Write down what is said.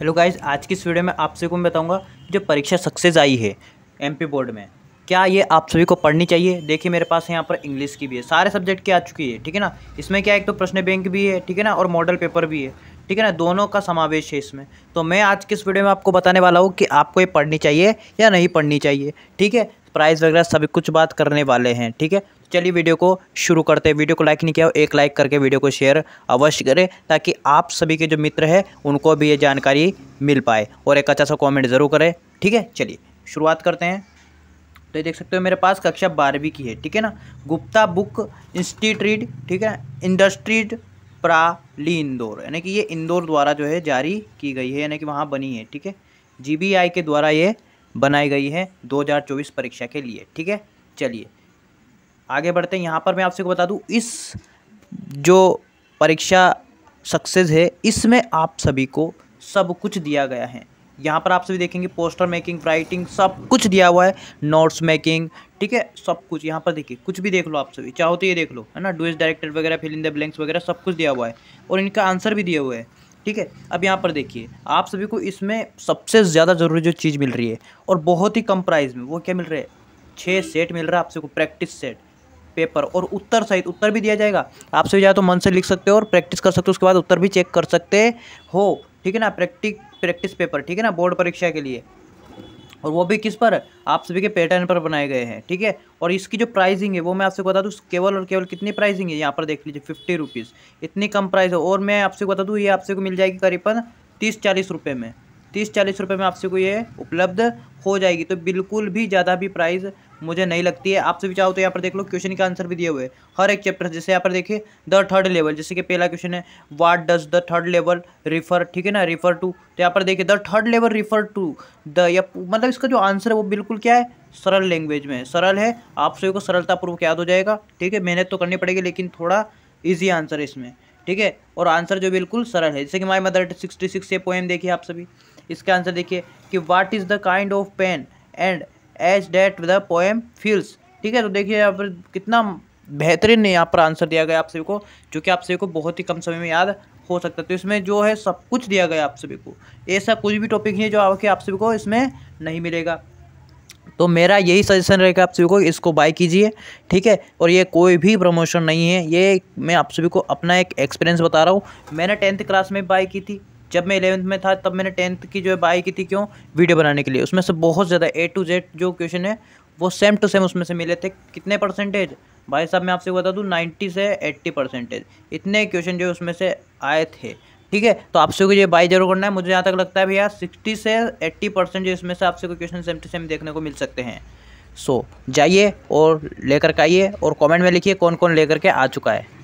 hello guys आज की इस वीडियो में आप सभी को मैं बताऊंगा जो परीक्षा सक्सेस आई है एमपी बोर्ड में क्या ये आप सभी को पढ़नी चाहिए देखिए मेरे पास यहाँ पर इंग्लिश की भी है सारे सब्जेक्ट की आ चुकी है ठीक है ना इसमें क्या एक तो प्रश्न बैंक भी है ठीक है ना और मॉडल पेपर भी है ठीक है ना दोनों का समावेश है इसमें तो मैं आज की इस वीडियो में आपको बताने वाला हूँ कि आपको ये पढ़नी चाहिए या नहीं पढ़नी चाहिए ठीक है प्राइस वगैरह सभी कुछ बात करने वाले हैं ठीक है चलिए वीडियो को शुरू करते हैं वीडियो को लाइक नहीं किया हो एक लाइक करके वीडियो को शेयर अवश्य करें ताकि आप सभी के जो मित्र हैं उनको भी ये जानकारी मिल पाए और एक अच्छा सा कॉमेंट ज़रूर करें ठीक है चलिए शुरुआत करते हैं तो ये देख सकते हो मेरे पास कक्षा बारहवीं की है ठीक है ना गुप्ता बुक इंस्टीट्यूट ठीक है इंडस्ट्रीड प्राली इंदौर यानी कि ये इंदौर द्वारा जो है जारी की गई है यानी कि वहाँ बनी है ठीक है जी के द्वारा ये बनाई गई है 2024 परीक्षा के लिए ठीक है चलिए आगे बढ़ते हैं यहाँ पर मैं आपसे को बता दूँ इस जो परीक्षा सक्सेस है इसमें आप सभी को सब कुछ दिया गया है यहाँ पर आप सभी देखेंगे पोस्टर मेकिंग राइटिंग सब कुछ दिया हुआ है नोट्स मेकिंग ठीक है सब कुछ यहाँ पर देखिए कुछ भी देख लो आप सभी चाहो तो ये देख लो है ना डुएस डायरेक्टर वगैरह फिल इन द ब्लैंक्स वगैरह सब कुछ दिया हुआ है और इनका आंसर भी दिया हुआ है ठीक है अब यहाँ पर देखिए आप सभी को इसमें सबसे ज़्यादा ज़रूरी जो चीज़ मिल रही है और बहुत ही कम प्राइस में वो क्या मिल रहा है छः सेट मिल रहा है आप सभी को प्रैक्टिस सेट पेपर और उत्तर सहित उत्तर भी दिया जाएगा आप सभी जाए तो मन से लिख सकते हो और प्रैक्टिस कर सकते हो उसके बाद उत्तर भी चेक कर सकते हो ठीक है ना प्रैक्टिक प्रैक्टिस पेपर ठीक है ना बोर्ड परीक्षा के लिए और वो भी किस पर आप सभी के पैटर्न पर बनाए गए हैं ठीक है और इसकी जो प्राइसिंग है वो मैं आपसे बता दूँ केवल और केवल कितनी प्राइसिंग है यहाँ पर देख लीजिए फिफ्टी रुपीज़ इतनी कम प्राइस है और मैं आपसे बता दूँ ये आपसे को मिल जाएगी करीबन तीस चालीस रुपये में तीस चालीस रुपये में आपसे को ये उपलब्ध हो जाएगी तो बिल्कुल भी ज़्यादा भी प्राइस मुझे नहीं लगती है आपसे भी चाहो तो यहाँ पर देख लो क्वेश्चन का आंसर भी दिए हुए हर एक चैप्टर जैसे यहाँ पर देखिए द थर्ड लेवल जैसे कि पहला क्वेश्चन है what does the third level refer ठीक है ना रिफर टू तो यहाँ पर देखिए the third level refer to the या मतलब इसका जो आंसर है वो बिल्कुल क्या है सरल लैंग्वेज में सरल है आप सभी को सरलतापूर्वक याद हो जाएगा ठीक है मेहनत तो करनी पड़ेगी लेकिन थोड़ा ईजी आंसर है इसमें ठीक है और आंसर जो बिल्कुल सरल है जैसे कि माई मदर सिक्सटी सिक्स ये पोएम देखिए आप सभी इसका आंसर देखिए कि what is the kind of pain and age date the poem feels ठीक है तो देखिए यहाँ पर कितना बेहतरीन यहाँ पर आंसर दिया गया आप सभी को जो कि आप सभी को बहुत ही कम समय में याद हो सकता है तो इसमें जो है सब कुछ दिया गया आप सभी को ऐसा कुछ भी टॉपिक नहीं है जो आपके आप सभी को इसमें नहीं मिलेगा तो मेरा यही सजेशन रहेगा आप सभी को इसको बाय कीजिए ठीक है और ये कोई भी प्रमोशन नहीं है ये मैं आप सभी को अपना एक एक्सपीरियंस बता रहा हूँ मैंने टेंथ क्लास में बाय की थी जब मैं इलेवंथ में था तब मैंने टेंथ की जो है बाई की थी क्यों वीडियो बनाने के लिए उसमें से बहुत ज़्यादा ए टू जेड जो क्वेश्चन है वो सेम टू सेम उसमें से मिले थे कितने परसेंटेज भाई साहब मैं आपसे बता दूँ नाइन्टी से एट्टी परसेंटेज इतने क्वेश्चन जो उसमें से आए थे ठीक है तो आपसे को ये बाई जरूर करना है मुझे यहाँ तक लगता है भैया सिक्सटी से एट्टी परसेंट जो इसमें से आपसे कोई क्वेश्चन सेम टू सेम देखने को मिल सकते हैं सो so, जाइए और लेकर के आइए और कमेंट में लिखिए कौन कौन लेकर के आ चुका है